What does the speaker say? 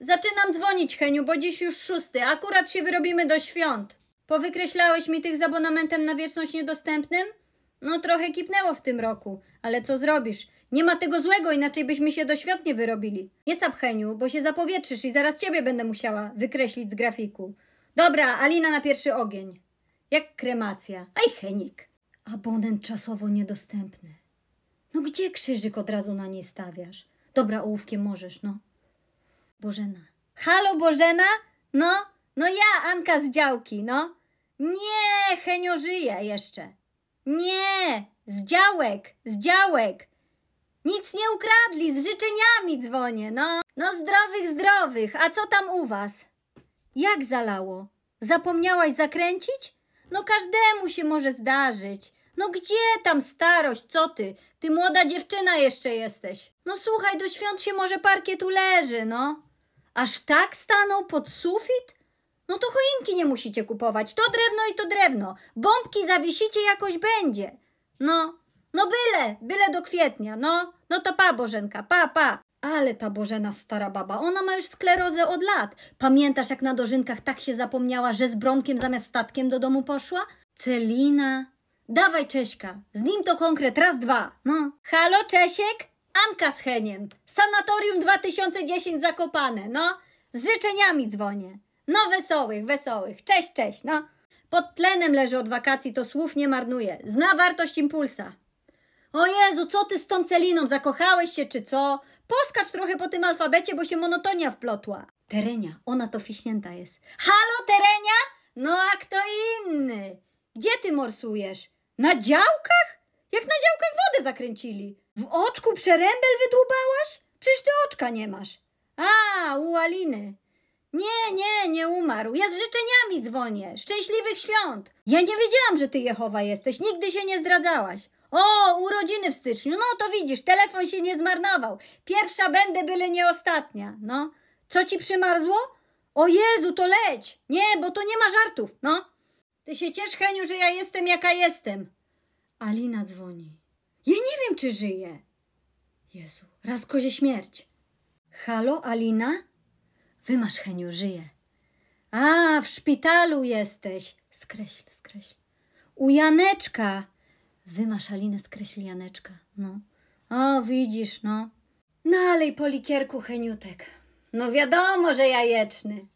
Zaczynam dzwonić, Heniu, bo dziś już szósty. Akurat się wyrobimy do świąt. Powykreślałeś mi tych z abonamentem na wieczność niedostępnym? No trochę kipnęło w tym roku, ale co zrobisz? Nie ma tego złego, inaczej byśmy się do świąt nie wyrobili. Nie sap, Heniu, bo się zapowietrzysz i zaraz ciebie będę musiała wykreślić z grafiku. Dobra, Alina na pierwszy ogień. Jak kremacja. Aj, Henik. Abonent czasowo niedostępny. No gdzie krzyżyk od razu na nie stawiasz? Dobra, ołówkiem możesz, no. Bożena. Halo Bożena? No, no ja, Anka z działki, no. Nie, Henio żyje jeszcze. Nie, z działek, z działek. Nic nie ukradli, z życzeniami dzwonię, no. No zdrowych, zdrowych, a co tam u was? Jak zalało? Zapomniałaś zakręcić? No każdemu się może zdarzyć. No gdzie tam starość, co ty? Ty młoda dziewczyna jeszcze jesteś. No słuchaj, do świąt się może parkiet uleży, no. Aż tak stanął pod sufit? No to choinki nie musicie kupować. To drewno i to drewno. Bombki zawiesicie jakoś będzie. No, no byle, byle do kwietnia. No, no to pa Bożenka, pa, pa. Ale ta Bożena stara baba, ona ma już sklerozę od lat. Pamiętasz jak na dożynkach tak się zapomniała, że z Bronkiem zamiast statkiem do domu poszła? Celina. Dawaj Cześka, z nim to konkret, raz, dwa. No. Halo Czesiek, Anka z Heniem, Sanatorium 2010 Zakopane, no. Z życzeniami dzwonię. No wesołych, wesołych. Cześć, cześć, no. Pod tlenem leży od wakacji, to słów nie marnuje. Zna wartość impulsa. O Jezu, co ty z tą celiną? Zakochałeś się czy co? Poskacz trochę po tym alfabecie, bo się monotonia wplotła. Terenia, ona to fiśnięta jest. Halo, Terenia? No a kto inny? Gdzie ty morsujesz? Na działkach? Jak na działkę wodę zakręcili. W oczku przerębel wydłubałaś? Przecież ty oczka nie masz. A, u Aliny. Nie, nie, nie umarł. Ja z życzeniami dzwonię. Szczęśliwych świąt. Ja nie wiedziałam, że ty Jehowa jesteś. Nigdy się nie zdradzałaś. O, urodziny w styczniu. No to widzisz, telefon się nie zmarnował. Pierwsza będę, byle nie ostatnia. No, co ci przymarzło? O Jezu, to leć. Nie, bo to nie ma żartów. No. Ty się ciesz, Heniu, że ja jestem jaka jestem. Alina dzwoni. Ja nie wiem, czy żyje. Jezu, raz kozie śmierć. Halo, Alina? Wymasz, Heniu, żyje. A, w szpitalu jesteś. Skreśl, skreśl. U Janeczka. Wymasz Alinę, skreśl Janeczka. No. O, widzisz, no. No ale i po likierku Heniutek. No wiadomo, że jajeczny.